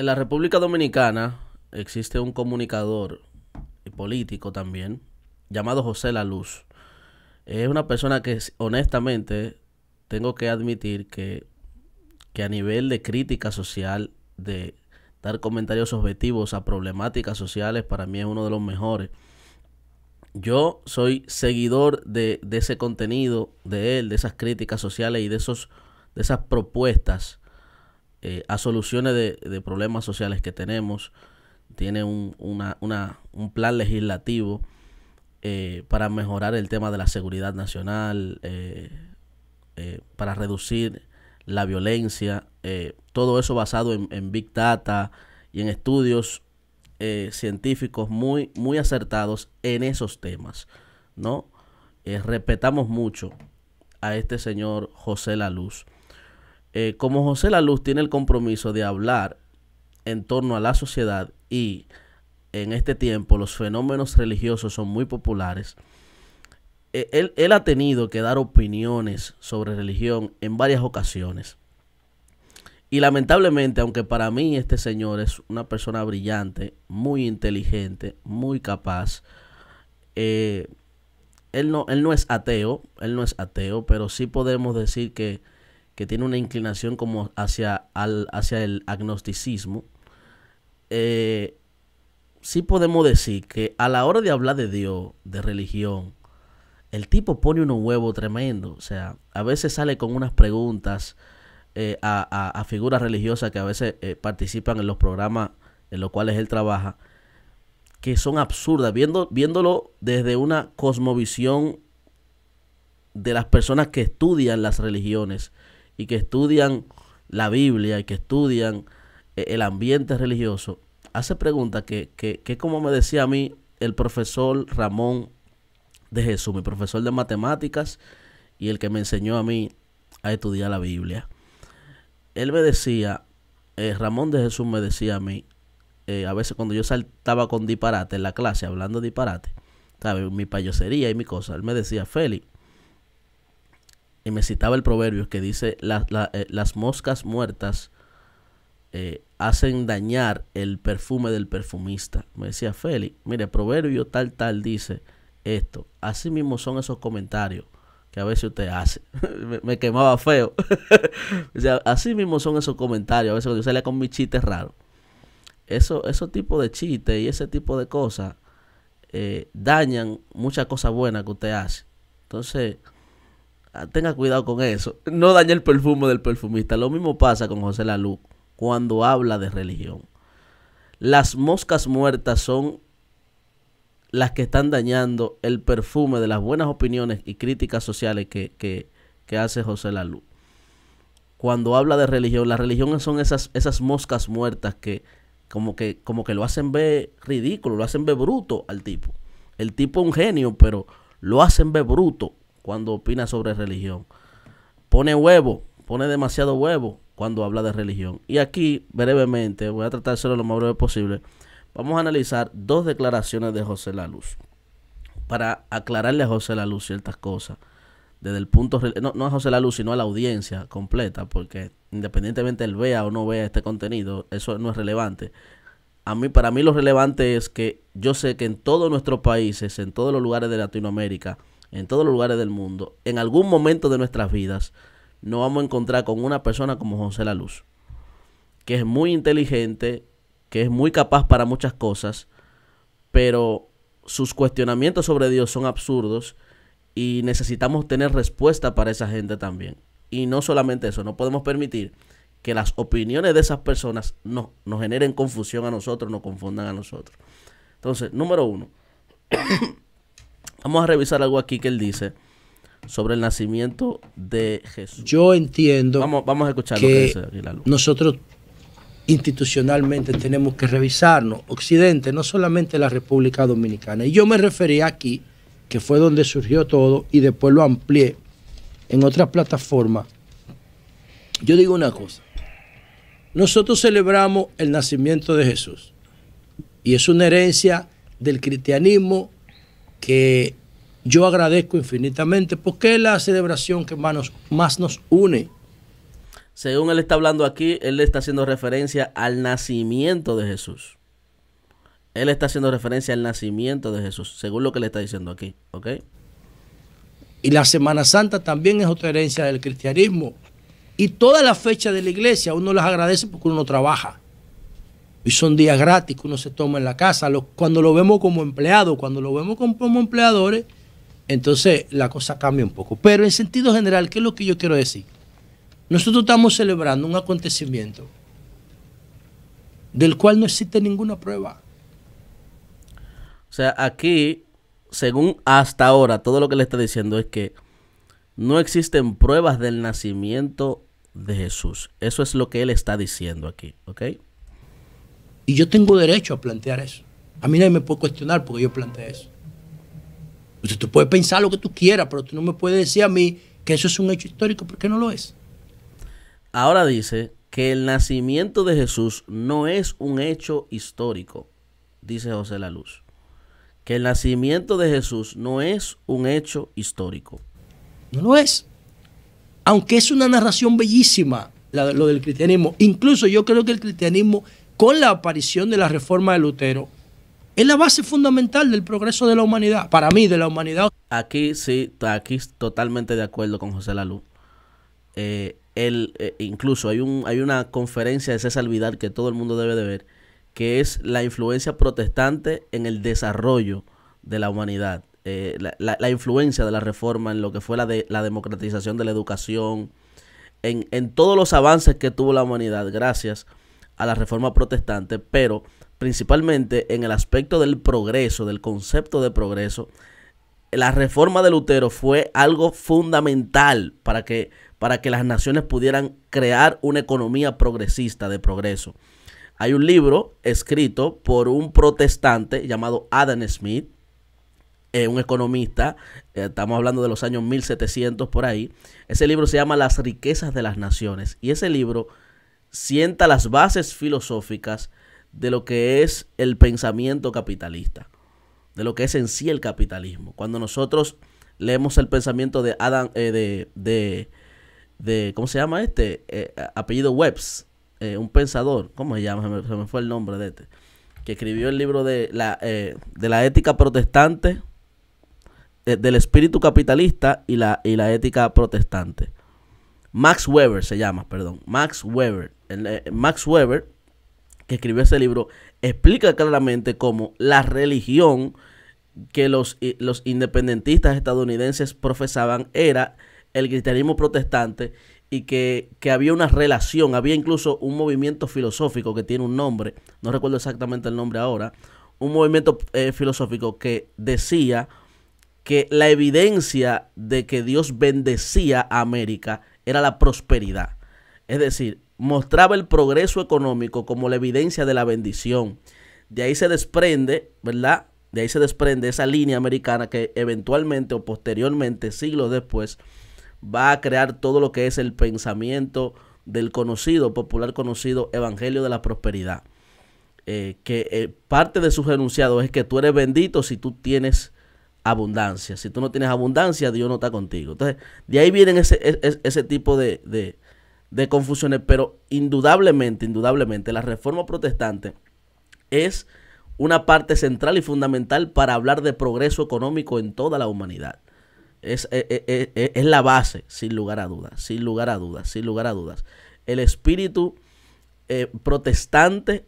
en la República Dominicana existe un comunicador y político también llamado José La Luz. Es una persona que honestamente tengo que admitir que, a nivel de crítica social, de dar comentarios objetivos a problemáticas sociales, para mí es uno de los mejores. Yo soy seguidor de, ese contenido, de él, de esas críticas sociales y de, esos, de esas propuestas eh, a soluciones de, problemas sociales que tenemos, tiene un, una, un plan legislativo eh, para mejorar el tema de la seguridad nacional, eh, para reducir la violencia, todo eso basado en, Big Data y en estudios científicos muy, muy acertados en esos temas, ¿no? respetamos mucho a este señor José La Luz. Eh, como José La Luz tiene el compromiso de hablar en torno a la sociedad y en este tiempo los fenómenos religiosos son muy populares, eh, él, ha tenido que dar opiniones sobre religión en varias ocasiones. Y lamentablemente, aunque para mí este señor es una persona brillante, muy inteligente, muy capaz, eh, él no es ateo, él no es ateo, pero sí podemos decir que que tiene una inclinación como hacia, hacia el agnosticismo, eh, sí podemos decir que a la hora de hablar de Dios, de religión, el tipo pone un huevo tremendo. O sea, a veces sale con unas preguntas eh, a, figuras religiosas que a veces eh, participan en los programas en los cuales él trabaja, que son absurdas, viendo, viéndolo desde una cosmovisión de las personas que estudian las religiones y que estudian la Biblia y que estudian eh, el ambiente religioso, hace preguntas que, que, como me decía a mí el profesor Ramón de Jesús, mi profesor de matemáticas y el que me enseñó a mí a estudiar la Biblia. Él me decía, eh, Ramón de Jesús me decía a mí, eh, a veces cuando yo saltaba con disparate en la clase, hablando de disparate, Mi payosería y mi cosa, él me decía, Félix, me citaba el proverbio que dice, eh, las moscas muertas eh, hacen dañar el perfume del perfumista. Me decía Félix, mire, proverbio tal, tal dice esto. Así mismo son esos comentarios que a veces usted hace. me, quemaba feo. o así mismo son esos comentarios. A veces cuando yo salía con mis chistes raros. Eso, esos tipos de chistes y ese tipo de cosas eh, dañan muchas cosas buenas que usted hace. Entonces, Ah, tenga cuidado con eso. No dañe el perfume del perfumista. Lo mismo pasa con José Lalú cuando habla de religión. Las moscas muertas son las que están dañando el perfume de las buenas opiniones y críticas sociales que, hace José Lalú. Cuando habla de religión, las religiones son esas, esas moscas muertas que como, que como que lo hacen ver ridículo, lo hacen ver bruto al tipo. El tipo es un genio, pero lo hacen ver bruto cuando opina sobre religión. Pone huevo, pone demasiado huevo cuando habla de religión. Y aquí, brevemente, voy a tratar lo más breve posible. Vamos a analizar dos declaraciones de José La Para aclararle a José La ciertas cosas. Desde el punto. No, no a José La sino a la audiencia completa. Porque independientemente él vea o no vea este contenido, eso no es relevante. A mí, para mí lo relevante es que yo sé que en todos nuestros países, en todos los lugares de Latinoamérica, en todos los lugares del mundo, en algún momento de nuestras vidas, nos vamos a encontrar con una persona como José La Luz, que es muy inteligente, que es muy capaz para muchas cosas, pero sus cuestionamientos sobre Dios son absurdos y necesitamos tener respuesta para esa gente también. Y no solamente eso, no podemos permitir que las opiniones de esas personas no, nos generen confusión a nosotros, nos confundan a nosotros. Entonces, número uno. Vamos a revisar algo aquí que él dice sobre el nacimiento de Jesús. Yo entiendo vamos, vamos a escuchar lo que dice nosotros institucionalmente tenemos que revisarnos, Occidente, no solamente la República Dominicana. Y yo me referí aquí, que fue donde surgió todo, y después lo amplié en otras plataformas. Yo digo una cosa, nosotros celebramos el nacimiento de Jesús, y es una herencia del cristianismo que yo agradezco infinitamente porque es la celebración que más nos, más nos une. Según él está hablando aquí, él está haciendo referencia al nacimiento de Jesús. Él está haciendo referencia al nacimiento de Jesús, según lo que le está diciendo aquí, Y la Semana Santa también es otra herencia del cristianismo. Y todas las fechas de la iglesia uno las agradece porque uno trabaja y son días gratis que uno se toma en la casa. cuando lo vemos como empleado, cuando lo vemos como, empleadores, entonces la cosa cambia un poco. Pero en sentido general, ¿qué es lo que yo quiero decir? Nosotros estamos celebrando un acontecimiento del cual no existe ninguna prueba. O sea, aquí, según hasta ahora, todo lo que le está diciendo es que no existen pruebas del nacimiento de Jesús. Eso es lo que él está diciendo aquí, ¿ok? Y yo tengo derecho a plantear eso. A mí nadie me puede cuestionar porque yo planteé eso. Usted tú puedes pensar lo que tú quieras, pero tú no me puedes decir a mí que eso es un hecho histórico porque no lo es. Ahora dice que el nacimiento de Jesús no es un hecho histórico, dice José La Luz. Que el nacimiento de Jesús no es un hecho histórico. No lo es. Aunque es una narración bellísima lo del cristianismo. Incluso yo creo que el cristianismo con la aparición de la reforma de Lutero, es la base fundamental del progreso de la humanidad, para mí, de la humanidad. Aquí sí, aquí totalmente de acuerdo con José Lalu. Eh, él, eh, incluso hay, un, hay una conferencia de César Vidal que todo el mundo debe de ver, que es la influencia protestante en el desarrollo de la humanidad. Eh, la, influencia de la reforma en lo que fue la, de, la democratización de la educación, en, en todos los avances que tuvo la humanidad, gracias a la reforma protestante, pero principalmente en el aspecto del progreso, del concepto de progreso, la reforma de Lutero fue algo fundamental para que, para que las naciones pudieran crear una economía progresista de progreso. Hay un libro escrito por un protestante llamado Adam Smith, eh, un economista, eh, estamos hablando de los años 1700 por ahí. Ese libro se llama Las riquezas de las naciones y ese libro sienta las bases filosóficas de lo que es el pensamiento capitalista, de lo que es en sí el capitalismo. Cuando nosotros leemos el pensamiento de Adam, eh, de, de, ¿cómo se llama este? Eh, apellido Webbs, eh, un pensador, ¿cómo se llama? Se me, fue el nombre de este, que escribió el libro de la, de la ética protestante, del espíritu capitalista y la, y la ética protestante. Max Weber se llama, perdón, Max Weber. Eh, Max Weber, que escribió ese libro, explica claramente cómo la religión que los, los independentistas estadounidenses profesaban era el cristianismo protestante y que, había una relación, había incluso un movimiento filosófico que tiene un nombre, no recuerdo exactamente el nombre ahora, un movimiento eh, filosófico que decía que la evidencia de que Dios bendecía a América era la prosperidad. Es decir, mostraba el progreso económico como la evidencia de la bendición. De ahí se desprende, ¿verdad? De ahí se desprende esa línea americana que eventualmente o posteriormente, siglos después, va a crear todo lo que es el pensamiento del conocido, popular conocido Evangelio de la Prosperidad. Eh, que eh, parte de sus enunciados es que tú eres bendito si tú tienes abundancia. Si tú no tienes abundancia, Dios no está contigo. Entonces, de ahí vienen ese, tipo de, confusiones. Pero indudablemente, indudablemente, la reforma protestante es una parte central y fundamental para hablar de progreso económico en toda la humanidad. Es, e, e, e, la base, sin lugar a dudas, sin lugar a dudas, sin lugar a dudas. El espíritu eh, protestante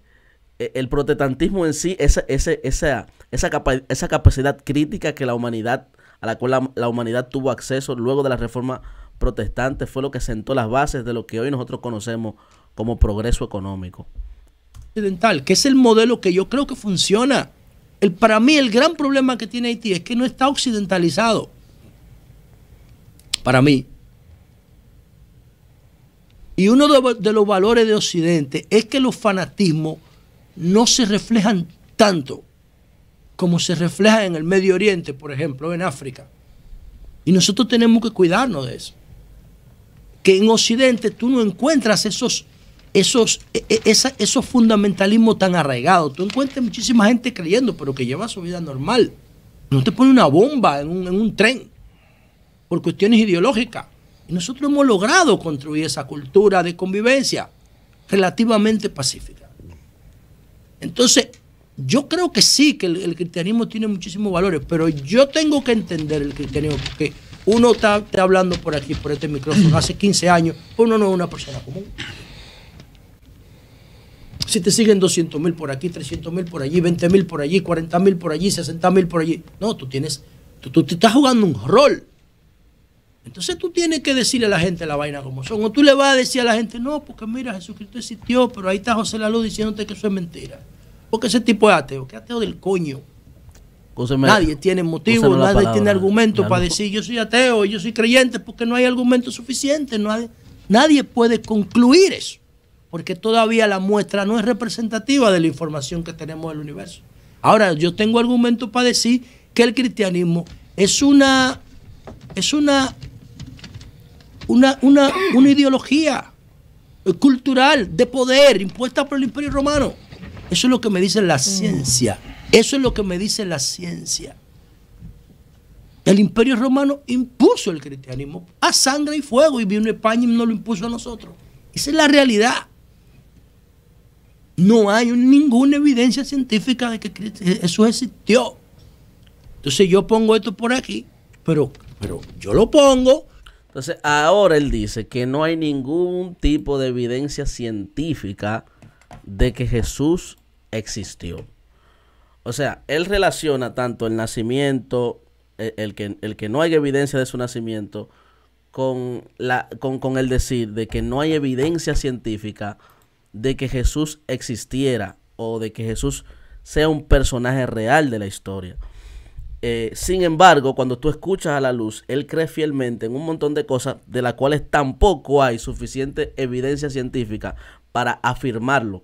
eh, el protestantismo en sí, esa, esa, esa, esa capacidad crítica que la humanidad, a la cual la, humanidad tuvo acceso luego de la reforma protestante, fue lo que sentó las bases de lo que hoy nosotros conocemos como progreso económico. Occidental, que es el modelo que yo creo que funciona. El, para mí el gran problema que tiene Haití es que no está occidentalizado. Para mí. Y uno de los valores de Occidente es que los fanatismos no se reflejan tanto como se refleja en el Medio Oriente, por ejemplo, en África. Y nosotros tenemos que cuidarnos de eso. Que en Occidente tú no encuentras esos, esos, e, e, esos fundamentalismos tan arraigados. Tú encuentras muchísima gente creyendo, pero que lleva su vida normal. No te pone una bomba en un, en un tren por cuestiones ideológicas. Y nosotros hemos logrado construir esa cultura de convivencia relativamente pacífica. Entonces, yo creo que sí, que el, cristianismo tiene muchísimos valores, pero yo tengo que entender el cristianismo, porque uno está, hablando por aquí, por este micrófono, hace 15 años, pues uno no es una persona común. Si te siguen 200 mil por aquí, 300 mil por allí, 20 mil por allí, 40 mil por allí, 60 mil por allí. No, tú tienes, tú, te estás jugando un rol. Entonces tú tienes que decirle a la gente la vaina como son. O tú le vas a decir a la gente, no, porque mira, Jesucristo existió, pero ahí está José Lalo diciéndote que eso es mentira. Porque ese tipo es ateo, ¿Qué ateo del coño. nadie tiene motivo, nadie tiene argumento para decir yo soy ateo, yo soy creyente, porque no hay argumento suficiente. No nadie puede concluir eso, porque todavía la muestra no es representativa de la información que tenemos del universo. Ahora, yo tengo argumentos para decir que el cristianismo es una, es una una, ideología cultural de poder impuesta por el Imperio Romano. Eso es lo que me dice la ciencia. Eso es lo que me dice la ciencia. El imperio romano impuso el cristianismo a sangre y fuego y vino España y no lo impuso a nosotros. Esa es la realidad. No hay ninguna evidencia científica de que eh, eso existió. Entonces yo pongo esto por aquí, pero, pero yo lo pongo entonces, ahora él dice que no hay ningún tipo de evidencia científica de que Jesús existió. O sea, él relaciona tanto el nacimiento, e, el, que, no hay evidencia de su nacimiento, con, con el decir de que no hay evidencia científica de que Jesús existiera o de que Jesús sea un personaje real de la historia. Eh, sin embargo, cuando tú escuchas a la luz, él cree fielmente en un montón de cosas de las cuales tampoco hay suficiente evidencia científica para afirmarlo.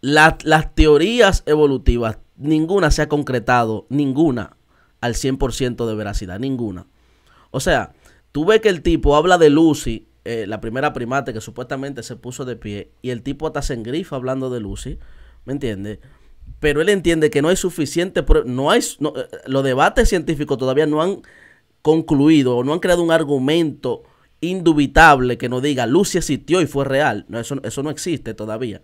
las teorías evolutivas, ninguna se ha concretado, ninguna al 100% de veracidad, ninguna. O sea, tú ves que el tipo habla de Lucy, eh, la primera primate que supuestamente se puso de pie, y el tipo hasta en grifo hablando de Lucy, ¿me entiendes? pero él entiende que no hay suficiente, no hay, eh, los debates científicos todavía no han concluido o no han creado un argumento indubitable que nos diga Lucy existió y fue real. eso, no existe todavía.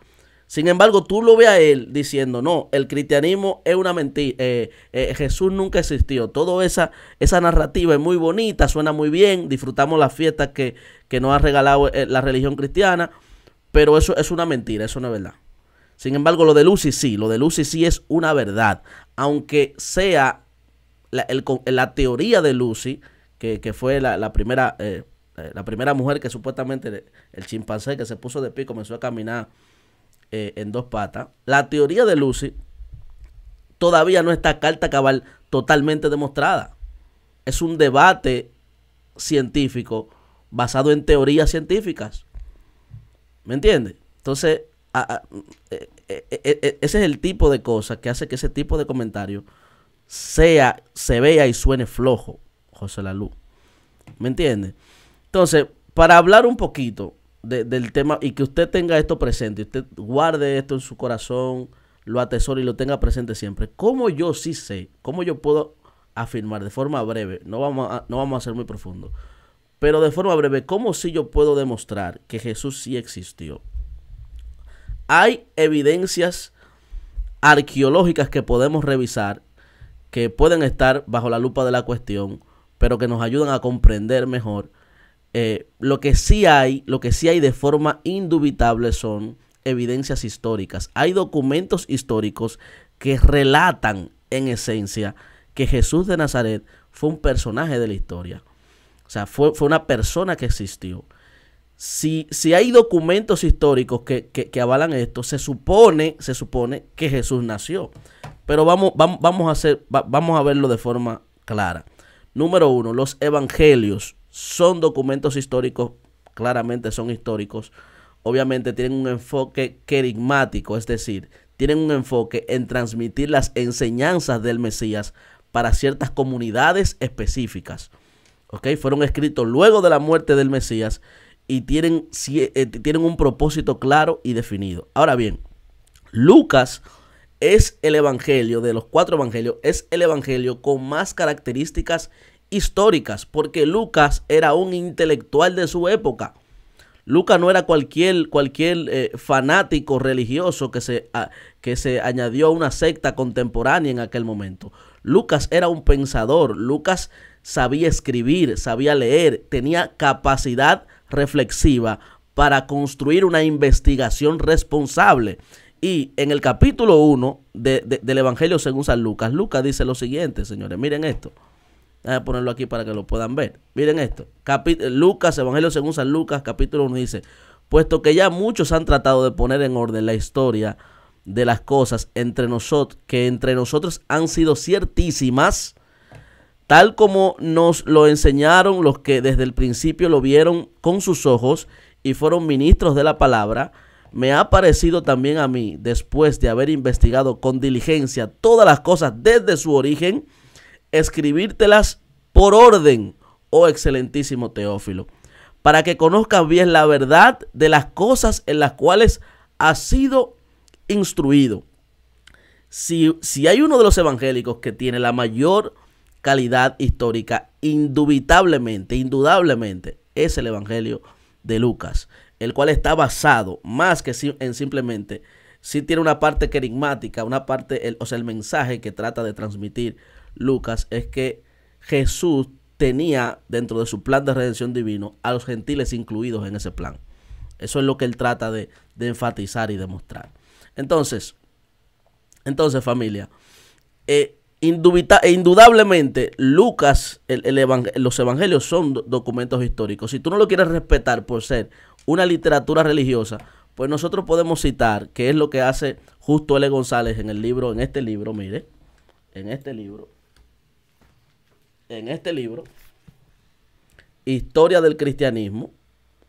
Sin embargo, tú lo ves a él diciendo, no, el cristianismo es una mentira, eh, eh, Jesús nunca existió. Toda esa, esa narrativa es muy bonita, suena muy bien, disfrutamos las fiestas que, que nos ha regalado la religión cristiana, pero eso es una mentira, eso no es verdad. Sin embargo, lo de Lucy sí, lo de Lucy sí es una verdad. Aunque sea la, teoría de Lucy, que, fue la, primera, eh, eh, la primera mujer que supuestamente el chimpancé que se puso de pie y comenzó a caminar eh, en dos patas. La teoría de Lucy todavía no está carta cabal totalmente demostrada. Es un debate científico basado en teorías científicas. ¿Me entiendes? Entonces, eh, eh, eh, ese es el tipo de cosa que hace que ese tipo de comentario sea, se vea y suene flojo, José Lalú. ¿Me entiende? Entonces, para hablar un poquito del tema y que usted tenga esto presente, usted guarde esto en su corazón, lo atesore y lo tenga presente siempre. ¿Cómo yo sí sé? ¿Cómo yo puedo afirmar de forma breve? No vamos a, no vamos a ser muy profundo. Pero de forma breve, ¿cómo sí yo puedo demostrar que Jesús sí existió? hay evidencias arqueológicas que podemos revisar, que pueden estar bajo la lupa de la cuestión, pero que nos ayudan a comprender mejor. Eh, lo que sí hay, lo que sí hay de forma indubitable son evidencias históricas. Hay documentos históricos que relatan en esencia que Jesús de Nazaret fue un personaje de la historia. O sea, fue una persona que existió si, hay documentos históricos que, avalan esto, se supone, se supone que Jesús nació. Pero vamos, vamos, a hacer, vamos a verlo de forma clara. Número uno, los evangelios son documentos históricos, claramente son históricos. Obviamente tienen un enfoque querigmático, es decir, tienen un enfoque en transmitir las enseñanzas del Mesías para ciertas comunidades específicas. Fueron escritos luego de la muerte del Mesías y tienen, eh, tienen un propósito claro y definido. Ahora bien, Lucas es el evangelio de los cuatro evangelios, es el evangelio con más características históricas, porque Lucas era un intelectual de su época. Lucas no era cualquier, cualquier eh, fanático religioso que se, que se añadió a una secta contemporánea en aquel momento. Lucas era un pensador, Lucas sabía escribir, sabía leer, tenía capacidad reflexiva para construir una investigación responsable. Y en el capítulo 1 del Evangelio según San Lucas, Lucas dice lo siguiente, señores, miren esto. a ponerlo aquí para que lo puedan ver. Miren esto. Lucas, Evangelio según San Lucas, capítulo 1 dice, puesto que ya muchos han tratado de poner en orden la historia de las cosas entre nosotros, que entre nosotros han sido ciertísimas, tal como nos lo enseñaron los que desde el principio lo vieron con sus ojos y fueron ministros de la palabra, me ha parecido también a mí, después de haber investigado con diligencia todas las cosas desde su origen, escribírtelas por orden, oh excelentísimo Teófilo, para que conozcas bien la verdad de las cosas en las cuales has sido instruido. Si, si hay uno de los evangélicos que tiene la mayor calidad histórica, indubitablemente, indudablemente, es el Evangelio de Lucas, el cual está basado más que en simplemente, sí tiene una parte querigmática, una parte, o sea, el mensaje que trata de transmitir Lucas es que Jesús tenía dentro de su plan de redención divino a los gentiles incluidos en ese plan. Eso es lo que él trata de, de enfatizar y demostrar. Entonces, entonces familia, eh, Indubita, e indudablemente, Lucas, los evangelios son documentos históricos. Si tú no lo quieres respetar por ser una literatura religiosa, pues nosotros podemos citar, que es lo que hace justo L. González en el libro, en este libro, mire, en este libro, en este libro, Historia del Cristianismo,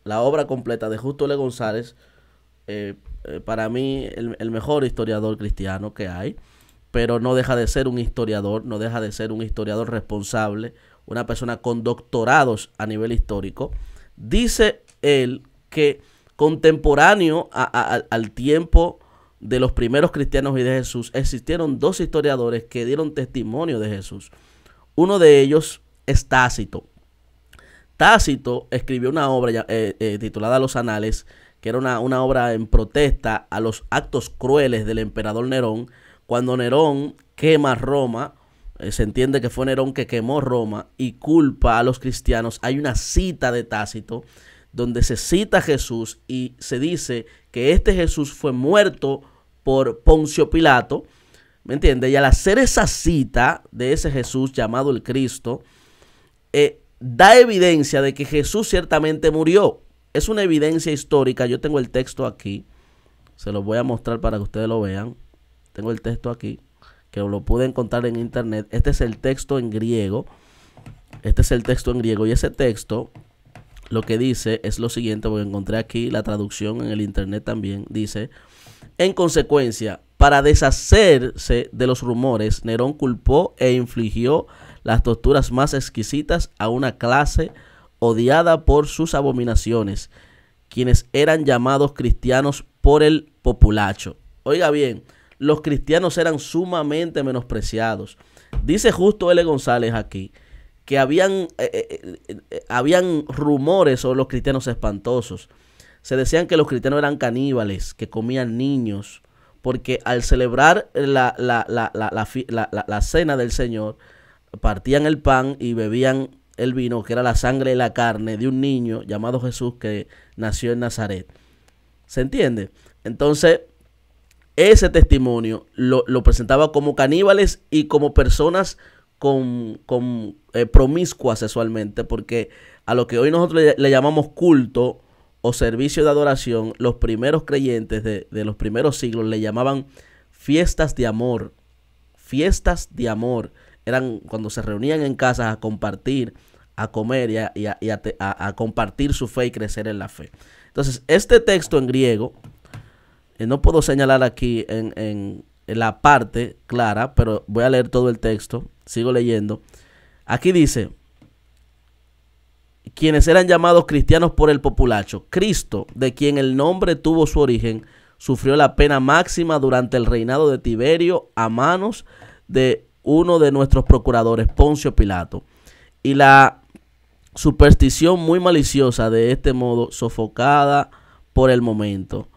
la obra completa de Justo L. González, eh, eh, para mí el mejor historiador cristiano que hay pero no deja de ser un historiador, no deja de ser un historiador responsable, una persona con doctorados a nivel histórico. Dice él que contemporáneo al tiempo de los primeros cristianos y de Jesús, existieron dos historiadores que dieron testimonio de Jesús. Uno de ellos es Tácito. Tácito escribió una obra eh, eh, titulada Los Anales, que era una, una obra en protesta a los actos crueles del emperador Nerón, cuando Nerón quema Roma, eh, se entiende que fue Nerón que quemó Roma y culpa a los cristianos, hay una cita de Tácito donde se cita a Jesús y se dice que este Jesús fue muerto por Poncio Pilato, ¿me entiende? Y al hacer esa cita de ese Jesús llamado el Cristo, eh, da evidencia de que Jesús ciertamente murió. Es una evidencia histórica, yo tengo el texto aquí, se lo voy a mostrar para que ustedes lo vean. Tengo el texto aquí, que lo pude encontrar en internet. Este es el texto en griego. Este es el texto en griego. Y ese texto lo que dice es lo siguiente, porque encontré aquí la traducción en el internet también. Dice, en consecuencia, para deshacerse de los rumores, Nerón culpó e infligió las torturas más exquisitas a una clase odiada por sus abominaciones, quienes eran llamados cristianos por el populacho. Oiga bien, los cristianos eran sumamente menospreciados. Dice justo L. González aquí que habían, eh, eh, eh, habían rumores sobre los cristianos espantosos. Se decían que los cristianos eran caníbales, que comían niños, porque al celebrar la, la cena del Señor, partían el pan y bebían el vino, que era la sangre y la carne de un niño llamado Jesús que nació en Nazaret. ¿Se entiende? Entonces, ese testimonio lo, presentaba como caníbales y como personas con, eh, promiscuas sexualmente, porque a lo que hoy nosotros le, llamamos culto o servicio de adoración, los primeros creyentes de, los primeros siglos le llamaban fiestas de amor, fiestas de amor. Eran cuando se reunían en casa a compartir, a comer y a, a compartir su fe y crecer en la fe. Entonces, este texto en griego, eh, no puedo señalar aquí en, en la parte clara, pero voy a leer todo el texto. Sigo leyendo. Aquí dice, quienes eran llamados cristianos por el populacho, Cristo, de quien el nombre tuvo su origen, sufrió la pena máxima durante el reinado de Tiberio a manos de uno de nuestros procuradores, Poncio Pilato. Y la superstición muy maliciosa de este modo, sofocada por el momento,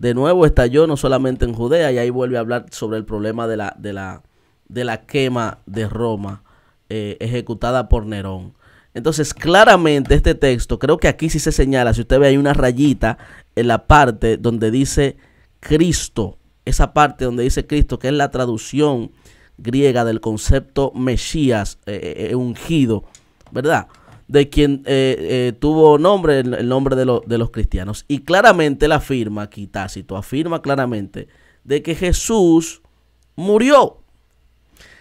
de nuevo estalló no solamente en Judea, y ahí vuelve a hablar sobre el problema de la, de la, de la quema de Roma eh, ejecutada por Nerón. Entonces, claramente este texto, creo que aquí sí se señala, si usted ve hay una rayita en la parte donde dice Cristo, esa parte donde dice Cristo, que es la traducción griega del concepto Mesías eh, eh, ungido, ¿verdad? de quien eh, eh, tuvo nombre, el, nombre de, los cristianos. Y claramente la afirma aquí Tácito, afirma claramente de que Jesús murió.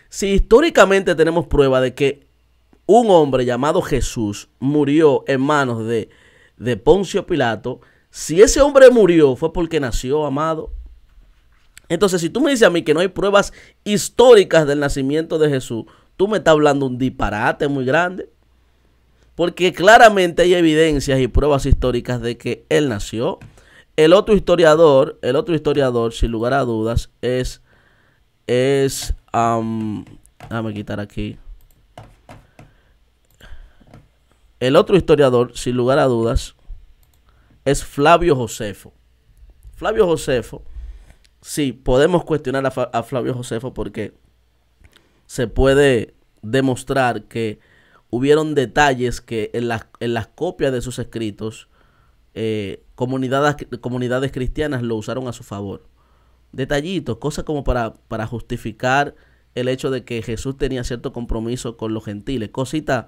Si históricamente tenemos prueba de que un hombre llamado Jesús murió en manos de, de Poncio Pilato, si ese hombre murió fue porque nació, amado. Entonces, si tú me dices a mí que no hay pruebas históricas del nacimiento de Jesús, tú me estás hablando un disparate muy grande porque claramente hay evidencias y pruebas históricas de que él nació. El otro historiador, el otro historiador, sin lugar a dudas, es, es, déjame quitar aquí. El otro historiador, sin lugar a dudas, es Flavio Josefo. Flavio Josefo, sí, podemos cuestionar a Flavio Josefo porque se puede demostrar que hubieron detalles que en, las copias de sus escritos, eh, comunidades, comunidades cristianas lo usaron a su favor. Detallitos, cosas como para, justificar el hecho de que Jesús tenía cierto compromiso con los gentiles, cosita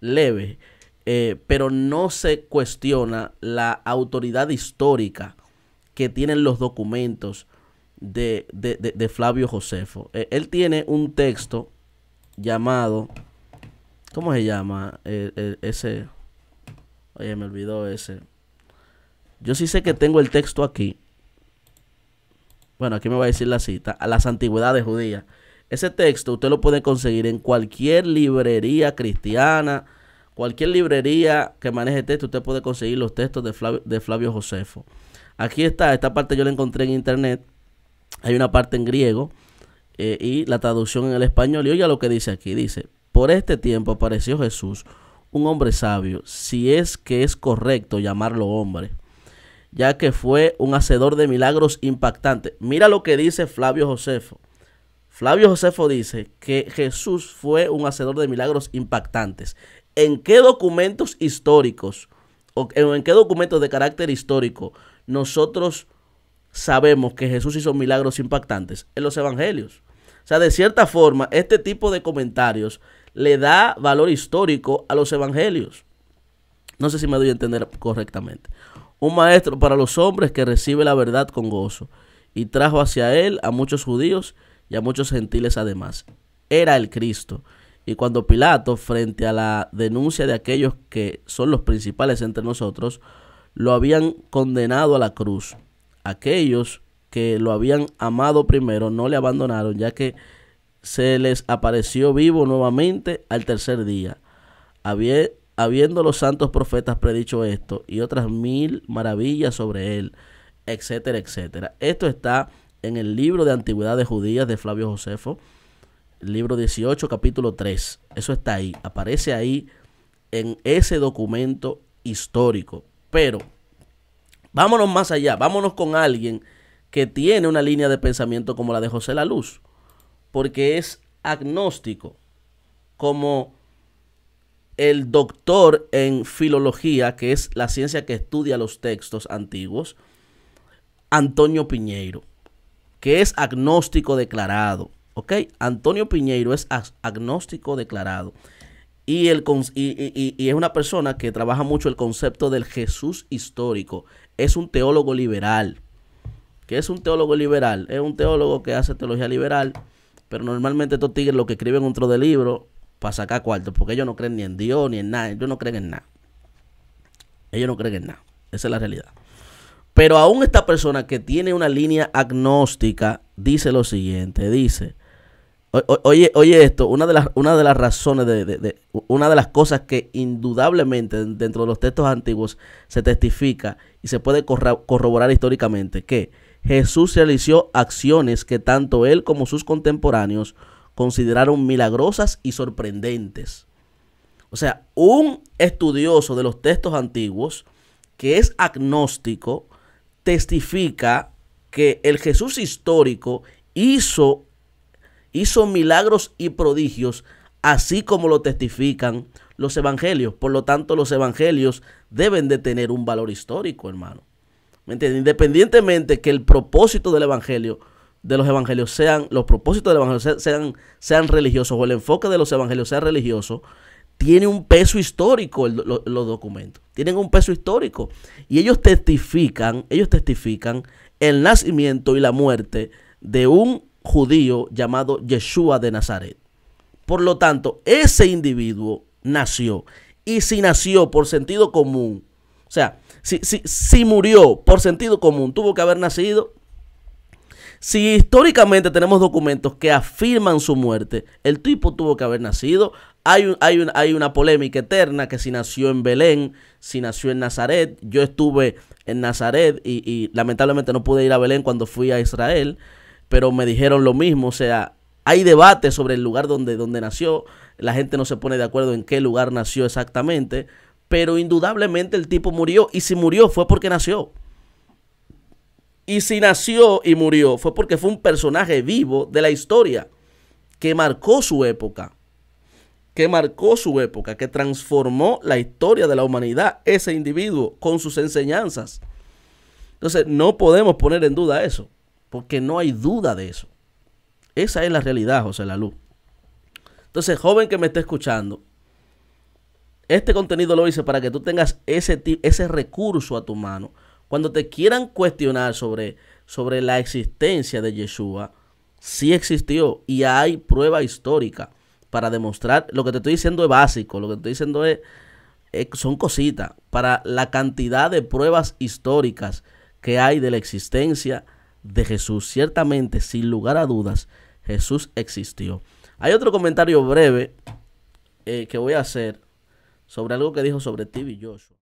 leve, eh, pero no se cuestiona la autoridad histórica que tienen los documentos de, Flavio Josefo. Eh, él tiene un texto llamado ¿Cómo se llama e, e, ese? Oye, me olvidó ese. Yo sí sé que tengo el texto aquí. Bueno, aquí me va a decir la cita. A las antigüedades judías. Ese texto usted lo puede conseguir en cualquier librería cristiana. Cualquier librería que maneje texto, usted puede conseguir los textos de Flavio, de Flavio Josefo. Aquí está, esta parte yo la encontré en internet. Hay una parte en griego eh, y la traducción en el español. Y oye lo que dice aquí. Dice, por este tiempo apareció Jesús, un hombre sabio, si es que es correcto llamarlo hombre, ya que fue un hacedor de milagros impactantes. Mira lo que dice Flavio Josefo. Flavio Josefo dice que Jesús fue un hacedor de milagros impactantes. ¿En qué documentos históricos o en qué documentos de carácter histórico nosotros sabemos que Jesús hizo milagros impactantes? En los evangelios. O sea, de cierta forma, este tipo de comentarios le da valor histórico a los evangelios. No sé si me doy a entender correctamente. Un maestro para los hombres que recibe la verdad con gozo y trajo hacia él a muchos judíos y a muchos gentiles además. Era el Cristo. Y cuando Pilato, frente a la denuncia de aquellos que son los principales entre nosotros, lo habían condenado a la cruz. Aquellos que lo habían amado primero no le abandonaron, ya que se les apareció vivo nuevamente al tercer día. habiendo los santos profetas predicho esto y otras mil maravillas sobre él, etcétera, etcétera. Esto está en el libro de Antigüedades Judías de Flavio Josefo, libro 18, capítulo 3. Eso está ahí, aparece ahí en ese documento histórico. Pero vámonos más allá, vámonos con alguien que tiene una línea de pensamiento como la de José La Luz porque es agnóstico, como el doctor en filología, que es la ciencia que estudia los textos antiguos, Antonio Piñeiro, que es agnóstico declarado. ¿Ok? Antonio Piñeiro es agnóstico declarado. Y, el, y, y, es una persona que trabaja mucho el concepto del Jesús histórico. Es un teólogo liberal. ¿Qué es un teólogo liberal? Es un teólogo que hace teología liberal pero normalmente estos tigres lo que escriben dentro del de libro para sacar cuartos, porque ellos no creen ni en Dios ni en nada. Ellos no creen en nada. Ellos no creen en nada. Esa es la realidad. Pero aún esta persona que tiene una línea agnóstica dice lo siguiente, dice, oye, oye esto, una de las, una de las razones, de, una de las cosas que indudablemente dentro de los textos antiguos se testifica y se puede corroborar históricamente, que Jesús realizó acciones que tanto él como sus contemporáneos consideraron milagrosas y sorprendentes. O sea, un estudioso de los textos antiguos que es agnóstico testifica que el Jesús histórico hizo, hizo milagros y prodigios, así como lo testifican los evangelios. Por lo tanto, los evangelios deben de tener un valor histórico, hermano. ¿Me entiendes? Independientemente que el propósito del evangelio, de los evangelios sean, los propósitos del evangelio sean, sean, religiosos o el enfoque de los evangelios sea religioso, tiene un peso histórico los documentos. Tienen un peso histórico. Y ellos testifican, ellos testifican el nacimiento y la muerte de un judío llamado Yeshua de Nazaret. Por lo tanto, ese individuo nació. Y si nació por sentido común, o sea, si, si, si murió por sentido común, tuvo que haber nacido. Si históricamente tenemos documentos que afirman su muerte, el tipo tuvo que haber nacido. Hay, hay, hay una polémica eterna que si nació en Belén, si nació en Nazaret. Yo estuve en Nazaret y, lamentablemente no pude ir a Belén cuando fui a Israel, pero me dijeron lo mismo. O sea, hay debate sobre el lugar donde, donde nació. La gente no se pone de acuerdo en qué lugar nació exactamente pero indudablemente el tipo murió. Y si murió fue porque nació. Y si nació y murió fue porque fue un personaje vivo de la historia que marcó su época. Que marcó su época, que transformó la historia de la humanidad, ese individuo, con sus enseñanzas. Entonces, no podemos poner en duda eso, porque no hay duda de eso. Esa es la realidad, José Lalu. Entonces, joven que me está escuchando, este contenido lo hice para que tú tengas ese, ese recurso a tu mano. Cuando te quieran cuestionar sobre, sobre la existencia de Yeshua, sí existió y hay prueba histórica para demostrar. Lo que te estoy diciendo es básico, lo que te estoy diciendo es, son cositas para la cantidad de pruebas históricas que hay de la existencia de Jesús. Ciertamente, sin lugar a dudas, Jesús existió. Hay otro comentario breve eh, que voy a hacer sobre algo que dijo sobre ti y Joshua.